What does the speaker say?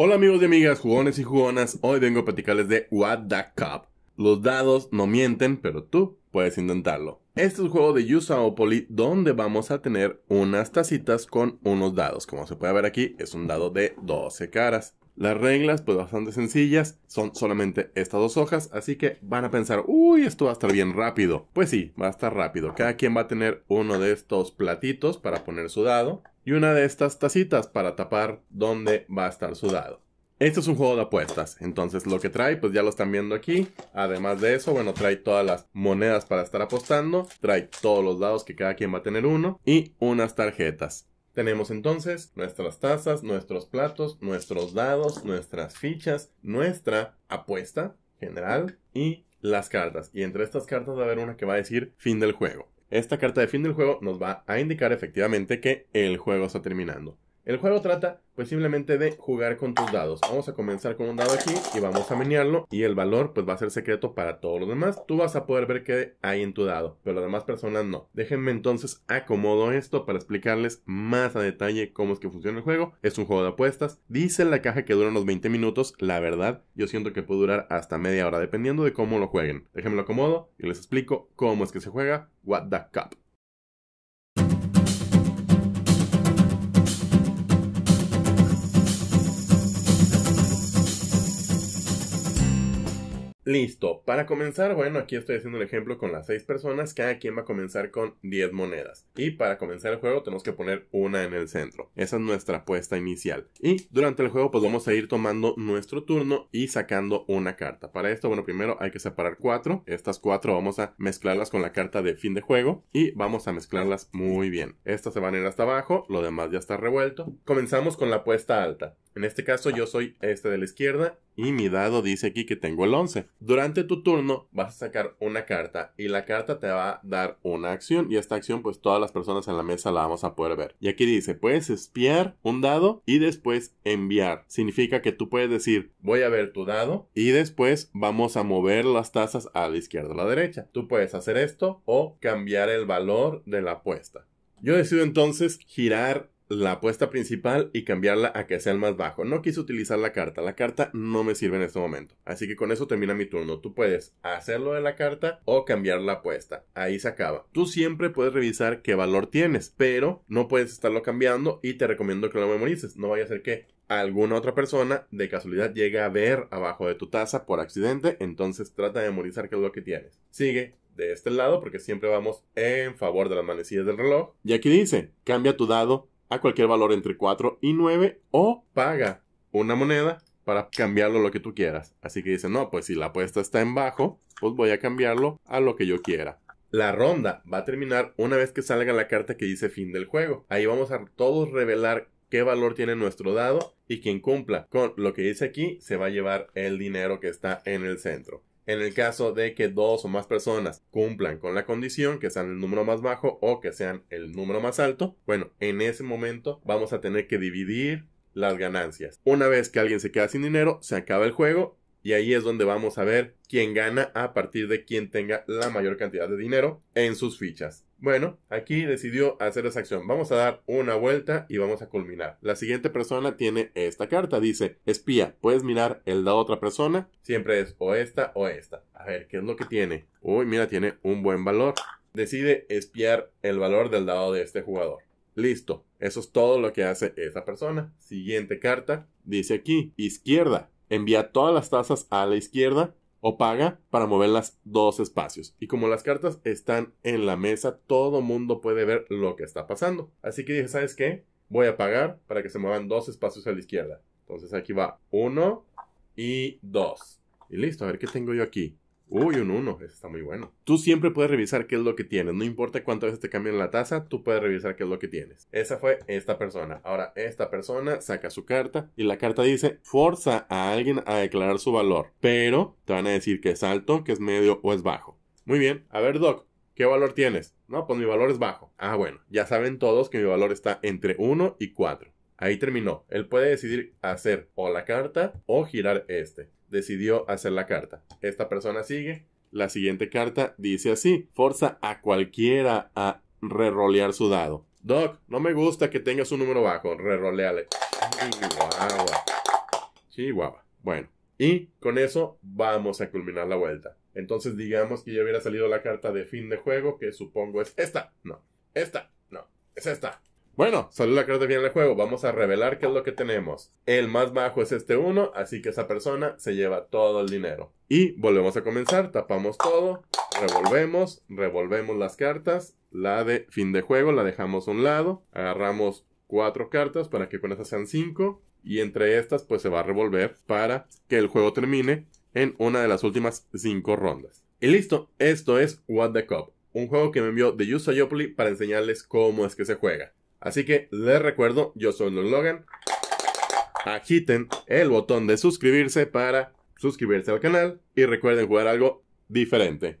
Hola amigos y amigas, jugones y jugonas, hoy vengo a platicarles de What the Cup. Los dados no mienten, pero tú puedes intentarlo. Este es un juego de poli donde vamos a tener unas tacitas con unos dados. Como se puede ver aquí, es un dado de 12 caras. Las reglas, pues bastante sencillas, son solamente estas dos hojas, así que van a pensar, uy, esto va a estar bien rápido. Pues sí, va a estar rápido. Cada quien va a tener uno de estos platitos para poner su dado y una de estas tacitas para tapar dónde va a estar su dado. Este es un juego de apuestas, entonces lo que trae, pues ya lo están viendo aquí. Además de eso, bueno, trae todas las monedas para estar apostando, trae todos los dados que cada quien va a tener uno y unas tarjetas. Tenemos entonces nuestras tazas, nuestros platos, nuestros dados, nuestras fichas, nuestra apuesta general y las cartas. Y entre estas cartas va a haber una que va a decir fin del juego. Esta carta de fin del juego nos va a indicar efectivamente que el juego está terminando. El juego trata pues simplemente de jugar con tus dados. Vamos a comenzar con un dado aquí y vamos a menearlo y el valor pues va a ser secreto para todos los demás. Tú vas a poder ver qué hay en tu dado, pero las demás personas no. Déjenme entonces acomodo esto para explicarles más a detalle cómo es que funciona el juego. Es un juego de apuestas. Dice en la caja que dura unos 20 minutos. La verdad, yo siento que puede durar hasta media hora dependiendo de cómo lo jueguen. Déjenme lo acomodo y les explico cómo es que se juega What the Cup. Listo, para comenzar, bueno, aquí estoy haciendo el ejemplo con las 6 personas, cada quien va a comenzar con 10 monedas. Y para comenzar el juego tenemos que poner una en el centro. Esa es nuestra apuesta inicial. Y durante el juego pues vamos a ir tomando nuestro turno y sacando una carta. Para esto, bueno, primero hay que separar cuatro. Estas cuatro vamos a mezclarlas con la carta de fin de juego y vamos a mezclarlas muy bien. Estas se van a ir hasta abajo, lo demás ya está revuelto. Comenzamos con la apuesta alta. En este caso yo soy este de la izquierda y mi dado dice aquí que tengo el 11. Durante tu turno vas a sacar una carta y la carta te va a dar una acción y esta acción pues todas las personas en la mesa la vamos a poder ver. Y aquí dice, puedes espiar un dado y después enviar. Significa que tú puedes decir, voy a ver tu dado y después vamos a mover las tazas a la izquierda o a la derecha. Tú puedes hacer esto o cambiar el valor de la apuesta. Yo decido entonces girar la apuesta principal y cambiarla a que sea el más bajo. No quise utilizar la carta. La carta no me sirve en este momento. Así que con eso termina mi turno. Tú puedes hacerlo de la carta o cambiar la apuesta. Ahí se acaba. Tú siempre puedes revisar qué valor tienes, pero no puedes estarlo cambiando y te recomiendo que lo memorices. No vaya a ser que alguna otra persona de casualidad llegue a ver abajo de tu taza por accidente, entonces trata de memorizar qué es lo que tienes. Sigue de este lado porque siempre vamos en favor de las manecillas del reloj. Y aquí dice, cambia tu dado a cualquier valor entre 4 y 9 o paga una moneda para cambiarlo lo que tú quieras. Así que dice, no, pues si la apuesta está en bajo, pues voy a cambiarlo a lo que yo quiera. La ronda va a terminar una vez que salga la carta que dice fin del juego. Ahí vamos a todos revelar qué valor tiene nuestro dado y quien cumpla con lo que dice aquí se va a llevar el dinero que está en el centro. En el caso de que dos o más personas cumplan con la condición, que sean el número más bajo o que sean el número más alto, bueno, en ese momento vamos a tener que dividir las ganancias. Una vez que alguien se queda sin dinero, se acaba el juego y ahí es donde vamos a ver quién gana a partir de quien tenga la mayor cantidad de dinero en sus fichas. Bueno, aquí decidió hacer esa acción. Vamos a dar una vuelta y vamos a culminar. La siguiente persona tiene esta carta. Dice, espía, puedes mirar el de otra persona. Siempre es o esta o esta. A ver, ¿qué es lo que tiene? Uy, mira, tiene un buen valor. Decide espiar el valor del dado de este jugador. Listo. Eso es todo lo que hace esa persona. Siguiente carta. Dice aquí, izquierda. Envía todas las tazas a la izquierda o paga para mover las dos espacios. Y como las cartas están en la mesa, todo mundo puede ver lo que está pasando. Así que dije, ¿sabes qué? Voy a pagar para que se muevan dos espacios a la izquierda. Entonces aquí va uno y dos. Y listo, a ver qué tengo yo aquí. Uy, un 1, está muy bueno. Tú siempre puedes revisar qué es lo que tienes, no importa cuántas veces te cambien la tasa, tú puedes revisar qué es lo que tienes. Esa fue esta persona. Ahora, esta persona saca su carta y la carta dice, forza a alguien a declarar su valor, pero te van a decir que es alto, que es medio o es bajo. Muy bien, a ver Doc, ¿qué valor tienes? No, pues mi valor es bajo. Ah, bueno, ya saben todos que mi valor está entre 1 y 4. Ahí terminó. Él puede decidir hacer o la carta o girar este decidió hacer la carta. Esta persona sigue. La siguiente carta dice así: Forza a cualquiera a rerolear su dado. Doc, no me gusta que tengas un número bajo. Reroleale. Chihuahua. Chihuahua. Bueno, y con eso vamos a culminar la vuelta. Entonces digamos que ya hubiera salido la carta de fin de juego, que supongo es esta. No, esta, no, es esta. Bueno, salió la carta final del juego. Vamos a revelar qué es lo que tenemos. El más bajo es este uno, así que esa persona se lleva todo el dinero. Y volvemos a comenzar. Tapamos todo, revolvemos, revolvemos las cartas. La de fin de juego la dejamos a un lado. Agarramos cuatro cartas para que con esas sean cinco. Y entre estas, pues se va a revolver para que el juego termine en una de las últimas cinco rondas. Y listo, esto es What the Cup, un juego que me envió de yopli para enseñarles cómo es que se juega. Así que les recuerdo, yo soy Don Logan. Agiten el botón de suscribirse para suscribirse al canal y recuerden jugar algo diferente.